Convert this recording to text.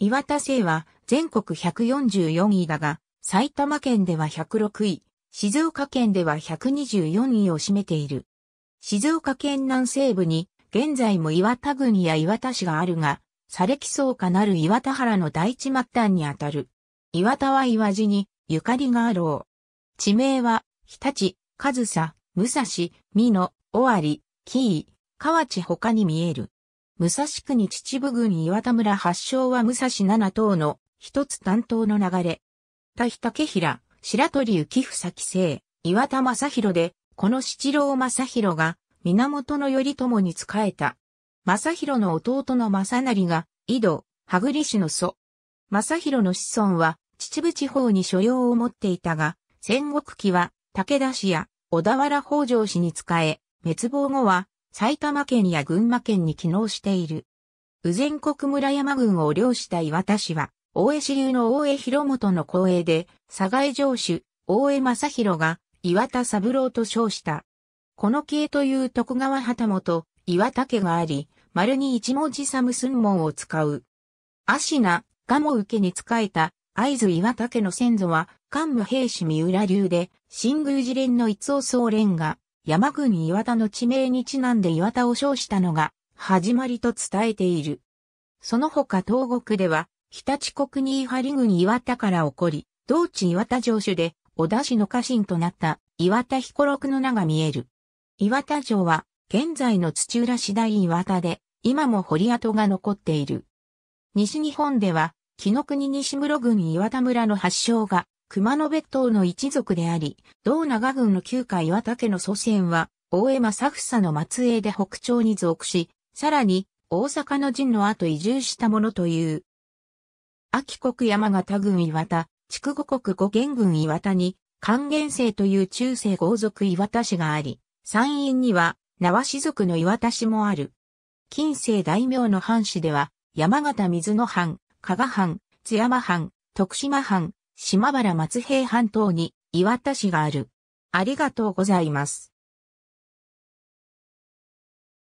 岩田製は全国144位だが、埼玉県では106位、静岡県では124位を占めている。静岡県南西部に、現在も岩田郡や岩田市があるが、佐歴うかなる岩田原の第一末端にあたる。岩田は岩地に、ゆかりがあろう。地名は、日立、上総、武蔵、美濃、尾張、紀伊、河内他に見える。武蔵国秩父郡岩田村発祥は武蔵七島の一つ担当の流れ。田日竹平、白鳥幸夫先生、岩田正宏で、この七郎正宏が源頼朝に仕えた。正宏の弟の正成が、井戸、羽栗氏の祖。正宏の子孫は、秩父地方に所要を持っていたが、戦国期は、武田氏や小田原北条氏に仕え、滅亡後は、埼玉県や群馬県に機能している。宇前国村山郡を領した岩田氏は、大江支流の大江広元の公営で、佐賀江城主、大江正広が、岩田三郎と称した。この系という徳川旗本、岩田家があり、丸に一文字サムスン門を使う。アシナ、ガモ受けに仕えた、合図岩田家の先祖は、官武兵士三浦流で、新宮寺連の一尾総連が、山国岩田の地名にちなんで岩田を称したのが、始まりと伝えている。その他東国では、日立国に伊張郡岩田から起こり、同地岩田城主で、織田氏の家臣となった岩田彦六の名が見える。岩田城は、現在の土浦市大岩田で、今も堀跡が残っている。西日本では、木の国西室郡岩田村の発祥が、熊野別当の一族であり、同長郡の旧海岩家の祖先は、大江正房の末裔で北朝に属し、さらに、大阪の陣の後移住したものという。秋国山形郡岩田、筑後国五元郡岩田に、還元生という中世豪族岩田氏があり、山陰には、縄氏族の岩田氏もある。近世大名の藩士では、山形水野藩、加賀藩、津山藩、徳島藩、島原松平半島に岩田市がある。ありがとうございます。